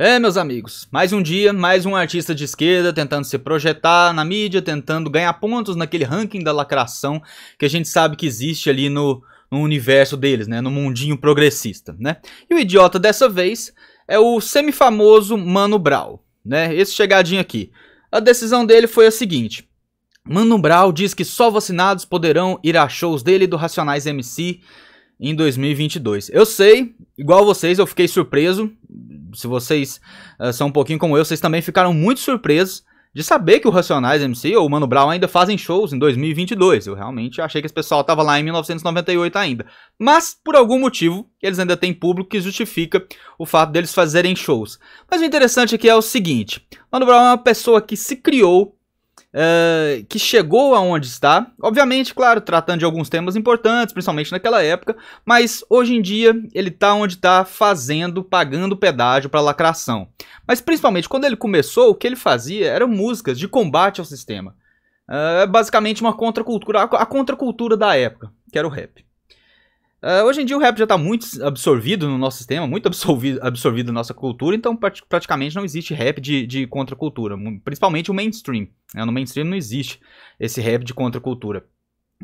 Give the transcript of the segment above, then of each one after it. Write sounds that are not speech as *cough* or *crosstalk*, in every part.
É, meus amigos, mais um dia, mais um artista de esquerda tentando se projetar na mídia, tentando ganhar pontos naquele ranking da lacração que a gente sabe que existe ali no, no universo deles, né, no mundinho progressista, né? E o idiota dessa vez é o semifamoso Mano Brown, né? Esse chegadinho aqui. A decisão dele foi a seguinte: Mano Brown diz que só vacinados poderão ir a shows dele e do Racionais MC em 2022. Eu sei, igual vocês, eu fiquei surpreso, se vocês uh, são um pouquinho como eu, vocês também ficaram muito surpresos de saber que o Racionais MC ou o Mano Brown ainda fazem shows em 2022. Eu realmente achei que esse pessoal tava lá em 1998 ainda. Mas, por algum motivo, eles ainda têm público que justifica o fato deles fazerem shows. Mas o interessante aqui é o seguinte: Mano Brown é uma pessoa que se criou ah, que chegou aonde está. Obviamente, claro, tratando de alguns temas importantes, principalmente naquela época, mas hoje em dia ele está onde está, fazendo, pagando pedágio para lacração. Mas principalmente quando ele começou, o que ele fazia eram músicas de combate ao sistema. Ah, é, basicamente uma contracultura, a contracultura da época, que era o rap. Uh, hoje em dia o rap já está muito absorvido no nosso sistema, muito absorvido, absorvido na nossa cultura, então prat praticamente não existe rap de, de contracultura, principalmente o mainstream. Né? No mainstream não existe esse rap de contracultura.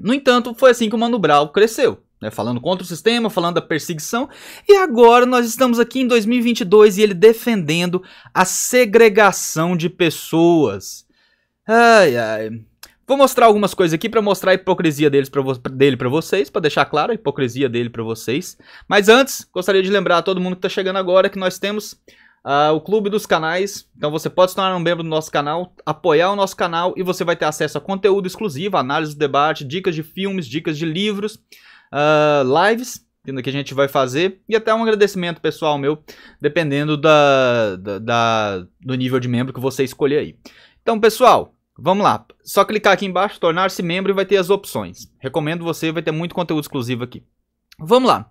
No entanto, foi assim que o Mano Brown cresceu. Né? Falando contra o sistema, falando da perseguição. E agora nós estamos aqui em 2022 e ele defendendo a segregação de pessoas. Ai, ai. Vou mostrar algumas coisas aqui para mostrar a hipocrisia deles pra dele para vocês, para deixar claro a hipocrisia dele para vocês. Mas antes, gostaria de lembrar a todo mundo que está chegando agora que nós temos uh, o clube dos canais. Então você pode se tornar um membro do nosso canal, apoiar o nosso canal e você vai ter acesso a conteúdo exclusivo, análise do debate, dicas de filmes, dicas de livros, uh, lives que a gente vai fazer, e até um agradecimento pessoal meu, dependendo da, da, da do nível de membro que você escolher aí. Então, pessoal, Vamos lá, só clicar aqui embaixo, tornar-se membro e vai ter as opções. Recomendo você, vai ter muito conteúdo exclusivo aqui. Vamos lá,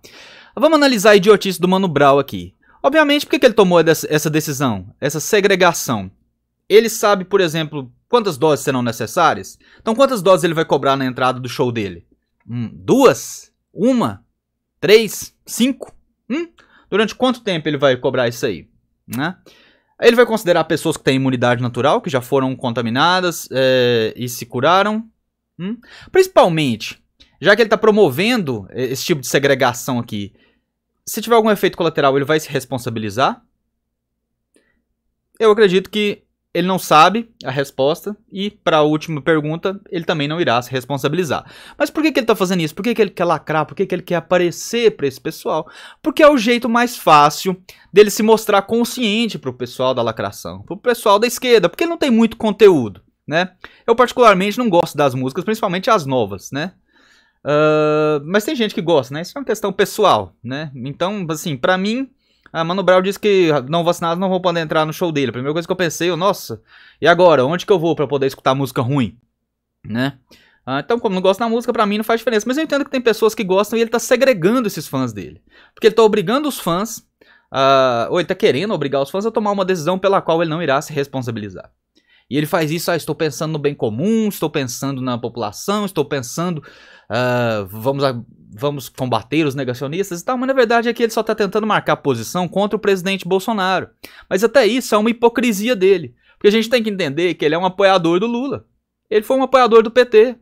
vamos analisar a idiotice do Mano Brown aqui. Obviamente, por que, ele tomou essa decisão, essa segregação? Ele sabe, por exemplo, quantas doses serão necessárias? Então, quantas doses ele vai cobrar na entrada do show dele? Hum, duas? Uma? Três? Cinco? Hum? Durante quanto tempo ele vai cobrar isso aí? Né? Ele vai considerar pessoas que têm imunidade natural, que já foram contaminadas é, e se curaram. Hum? Principalmente, já que ele está promovendo esse tipo de segregação aqui, se tiver algum efeito colateral, ele vai se responsabilizar? Eu acredito que ele não sabe a resposta e, para a última pergunta, ele também não irá se responsabilizar. Mas por que, que ele está fazendo isso? Por que, que ele quer lacrar? Por que, que ele quer aparecer para esse pessoal? Porque é o jeito mais fácil dele se mostrar consciente para o pessoal da lacração, para o pessoal da esquerda, porque ele não tem muito conteúdo, né? Eu particularmente não gosto das músicas, principalmente as novas, né? Uh, mas tem gente que gosta, né? Isso é uma questão pessoal, né? Então, assim, para mim ah, Mano Brown disse que não vacinados não vão poder entrar no show dele. A primeira coisa que eu pensei, eu, nossa, e agora? Onde que eu vou para poder escutar música ruim? Né? Ah, então, como não gosto da música, para mim não faz diferença. Mas eu entendo que tem pessoas que gostam e ele tá segregando esses fãs dele. Porque ele tá obrigando os fãs, ah, ou ele tá querendo obrigar os fãs a tomar uma decisão pela qual ele não irá se responsabilizar. E ele faz isso, ah, estou pensando no bem comum, estou pensando na população, estou pensando, ah, vamos vamos combater os negacionistas e tal, mas na verdade é que ele só está tentando marcar posição contra o presidente Bolsonaro. Mas até isso é uma hipocrisia dele, porque a gente tem que entender que ele é um apoiador do Lula. Ele foi um apoiador do PT.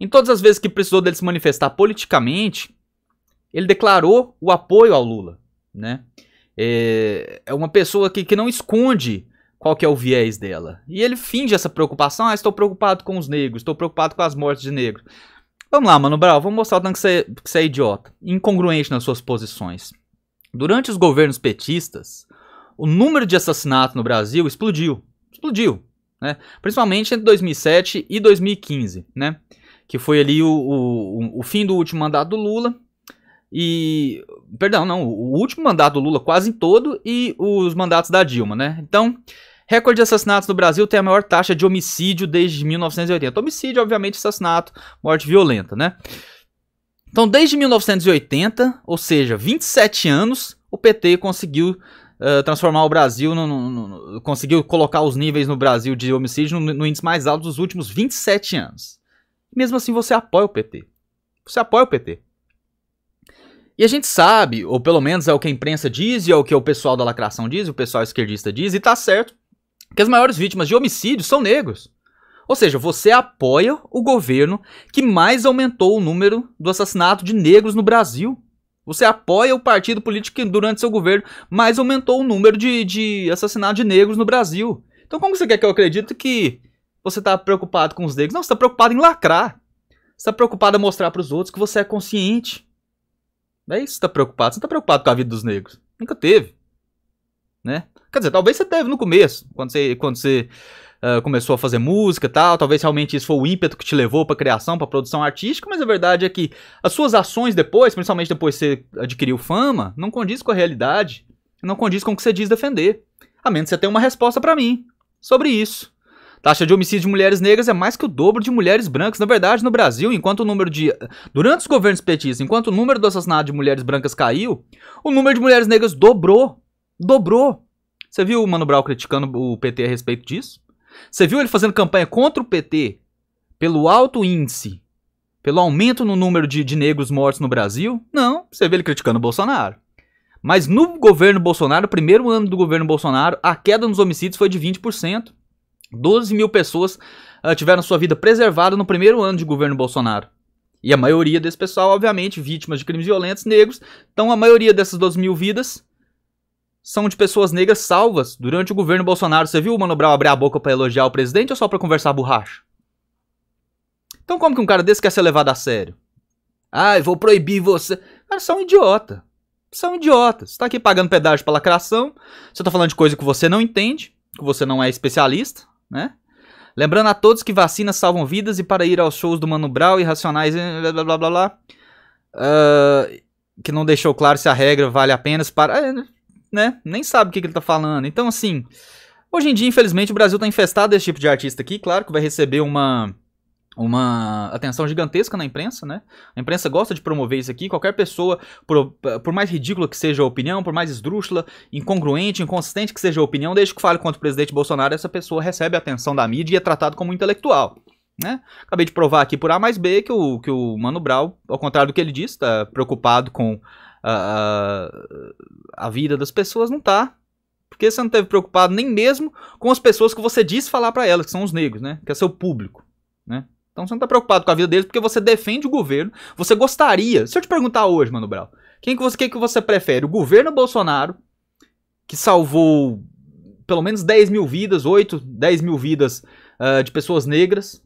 Em todas as vezes que precisou dele se manifestar politicamente, ele declarou o apoio ao Lula, né? É, é uma pessoa que, que não esconde qual que é o viés dela. E ele finge essa preocupação, ah, estou preocupado com os negros, estou preocupado com as mortes de negros. Vamos lá, Mano Brau, vamos mostrar o tanto que você, que você é idiota. Incongruente nas suas posições. Durante os governos petistas, o número de assassinatos no Brasil explodiu. Explodiu. Né? Principalmente entre 2007 e 2015, né? Que foi ali o, o, o fim do último mandato do Lula. E. Perdão, não. O último mandato do Lula quase em todo e os mandatos da Dilma, né? Então, Recorde de assassinatos no Brasil tem a maior taxa de homicídio desde 1980. Homicídio, obviamente, assassinato, morte violenta, né? Então, desde 1980, ou seja, 27 anos, o PT conseguiu uh, transformar o Brasil, no, no, no, conseguiu colocar os níveis no Brasil de homicídio no, índice mais alto dos últimos 27 anos. Mesmo assim, você apoia o PT. Você apoia o PT. E a gente sabe, ou pelo menos é o que a imprensa diz, e é o que o pessoal da lacração diz, o pessoal esquerdista diz, e tá certo, que as maiores vítimas de homicídio são negros. Ou seja, você apoia o governo que mais aumentou o número do assassinato de negros no Brasil. Você apoia o partido político que durante seu governo mais aumentou o número de, de assassinatos de negros no Brasil. Então como você quer que eu acredite que você está preocupado com os negros? Não, você está preocupado em lacrar. Você está preocupado em mostrar para os outros que você é consciente. Não é isso que você está preocupado. Você não está preocupado com a vida dos negros. Nunca teve. Né? Quer dizer, talvez você teve no começo, quando você, quando você uh, começou a fazer música e tal, talvez realmente isso foi o ímpeto que te levou pra criação, pra produção artística, mas a verdade é que as suas ações depois, principalmente depois que você adquiriu fama, não condiz com a realidade, não condiz com o que você diz defender. A menos que você tenha uma resposta para mim sobre isso. Taxa de homicídio de mulheres negras é mais que o dobro de mulheres brancas. Na verdade, no Brasil, enquanto o número de. Durante os governos petistas, enquanto o número do assassinato de mulheres brancas caiu, o número de mulheres negras dobrou. Dobrou. Você viu o Mano Brown criticando o PT a respeito disso? Você viu ele fazendo campanha contra o PT pelo alto índice, pelo aumento no número de, de negros mortos no Brasil? Não, você vê ele criticando o Bolsonaro. Mas no governo Bolsonaro, primeiro ano do governo Bolsonaro, a queda nos homicídios foi de 20%. 12 mil pessoas uh, tiveram sua vida preservada no primeiro ano de governo Bolsonaro. E a maioria desse pessoal, obviamente, vítimas de crimes violentos negros. Então, a maioria dessas 12 mil vidas são de pessoas negras salvas durante o governo Bolsonaro. Você viu o Mano Brown abrir a boca para elogiar o presidente ou só para conversar borracha? Então como que um cara desse quer ser levado a sério? Ai, vou proibir você. Cara, você é um idiota. Você é um idiota. Você tá aqui pagando pedágio pela criação Você tá falando de coisa que você não entende, que você não é especialista, né? Lembrando a todos que vacinas salvam vidas e para ir aos shows do Mano Brown e Racionais eh, blá blá blá blá. blá. Uh, que não deixou claro se a regra vale a para... Eh, né, nem sabe o que, que ele tá falando. Então, assim, hoje em dia, infelizmente, o Brasil tá infestado desse tipo de artista aqui. Claro que vai receber uma uma atenção gigantesca na imprensa, né? A imprensa gosta de promover isso aqui. Qualquer pessoa, por, por, mais ridícula que seja a opinião, por mais esdrúxula, incongruente, inconsistente que seja a opinião, desde que fale contra o presidente Bolsonaro, essa pessoa recebe a atenção da mídia e é tratado como intelectual. Né? Acabei de provar aqui por A mais B que o, que o Mano Brown, ao contrário do que ele disse, está preocupado com uh, a vida das pessoas não tá. Porque você não teve preocupado nem mesmo com as pessoas que você diz falar para elas, que são os negros, né? Que é seu público, né? Então você não tá preocupado com a vida deles porque você defende o governo. Você gostaria. Se eu te perguntar hoje, Mano Brau, quem que você, quem que você prefere? O governo Bolsonaro, que salvou pelo menos 10 mil vidas, 8, 10 mil vidas uh, de pessoas negras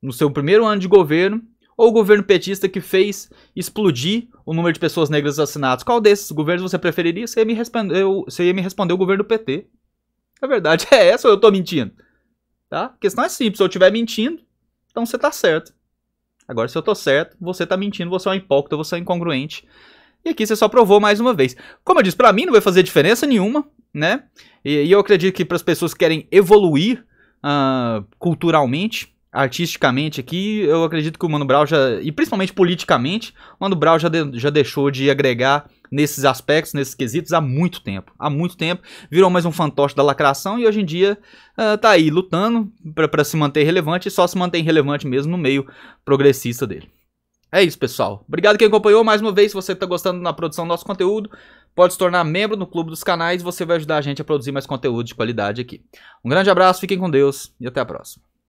no seu primeiro ano de governo, ou o governo petista que fez explodir o número de pessoas negras assassinadas? Qual desses governos você preferiria? Você ia me responder, você ia me responder o governo do PT. Na verdade *laughs* é essa ou eu tô mentindo? Tá? A questão é simples, se eu estiver mentindo, então você tá certo. Agora, se eu tô certo, você tá mentindo, você é um hipócrita, você é incongruente. E aqui você só provou mais uma vez. Como eu disse, para mim não vai fazer diferença nenhuma, né? E, e eu acredito que para as pessoas que querem evoluir uh, culturalmente, artisticamente aqui, eu acredito que o Mano Brown já, e principalmente politicamente, o Mano Brown já, de, já deixou de agregar nesses aspectos, nesses quesitos, há muito tempo. Há muito tempo. Virou mais um fantoche da lacração e hoje em dia uh, tá aí lutando para se manter relevante e só se mantém relevante mesmo no meio progressista dele. É isso, pessoal. Obrigado quem acompanhou. Mais uma vez, se você está gostando da produção do nosso conteúdo, pode se tornar membro no Clube dos Canais. Você vai ajudar a gente a produzir mais conteúdo de qualidade aqui. Um grande abraço, fiquem com Deus e até a próxima.